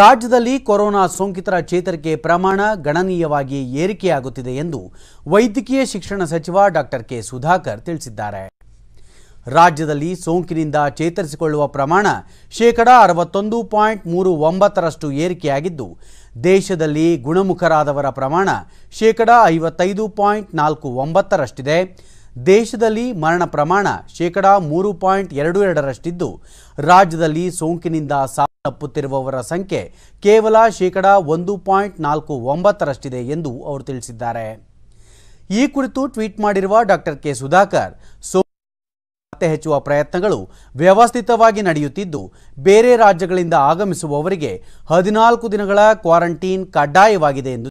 ರಾಜ್ಯದಲ್ಲಿ ಕೊರೋನಾ ಸೋಂಕಿತರ ಚೇತರಿಕೆ ಪ್ರಮಾಣ ಗಣನೀಯವಾಗಿ ಏರಿಕೆಯಾಗುತ್ತಿದೆ ಎಂದು ವೈದ್ಯಕೀಯ ಶಿಕ್ಷಣ ಸಚಿವ ಡಾಕ್ಟರ್ ಕೆ ಸುಧಾಕರ್ ತಿಳಿಸಿದ್ದಾರೆ ರಾಜ್ಯದಲ್ಲಿ ಸೋಂಕಿನಿಂದ ಚೇತರಿಸಿಕೊಳ್ಳುವ ಪ್ರಮಾಣ ಶೇಕಡಾ ಅರವತ್ತೊಂದು ಪಾಯಿಂಟ್ ಮೂರು ಒಂಬತ್ತರಷ್ಟು ಏರಿಕೆಯಾಗಿದ್ದು ದೇಶದಲ್ಲಿ ಗುಣಮುಖರಾದವರ ಪ್ರಮಾಣ ಶೇಕಡಾ ಐವತ್ತೈದು ಪಾಯಿಂಟ್ ನಾಲ್ಕು ಒಂಬತ್ತರಷ್ಟಿದೆ ದೇಶದಲ್ಲಿ ಮರಣ ಪ್ರಮಾಣ ಶೇಕಡಾ ಮೂರು ಪಾಯಿಂಟ್ ಎರಡು ಎರಡರಷ್ಟಿದ್ದು ರಾಜ್ಯದಲ್ಲಿ ಸೋಂಕಿನಿಂದ ಸಾವನ್ನಪ್ಪುತ್ತಿರುವವರ ಸಂಖ್ಯೆ ಕೇವಲ ಶೇಕಡಾ ಒಂದು ಪಾಯಿಂಟ್ ನಾಲ್ಕು ಒಂಬತ್ತರಷ್ಟಿದೆ ಎಂದು ಅವರು ತಿಳಿಸಿದ್ದಾರೆ ಈ ಕುರಿತು ಟ್ವೀಟ್ ಮಾಡಿರುವ ಡಾಕ್ಟರ್ ಕೆ ಸುಧಾಕರ್ ಸೋಂಕು ಪತ್ತೆ ಹೆಚ್ಚುವ ಪ್ರಯತ್ನಗಳು ವ್ಯವಸ್ಥಿತವಾಗಿ ನಡೆಯುತ್ತಿದ್ದು ಬೇರೆ ರಾಜ್ಯಗಳಿಂದ ಆಗಮಿಸುವವರಿಗೆ ಹದಿನಾಲ್ಕು ದಿನಗಳ ಕ್ವಾರಂಟೀನ್ ಕಡ್ಡಾಯವಾಗಿದೆ ಎಂದು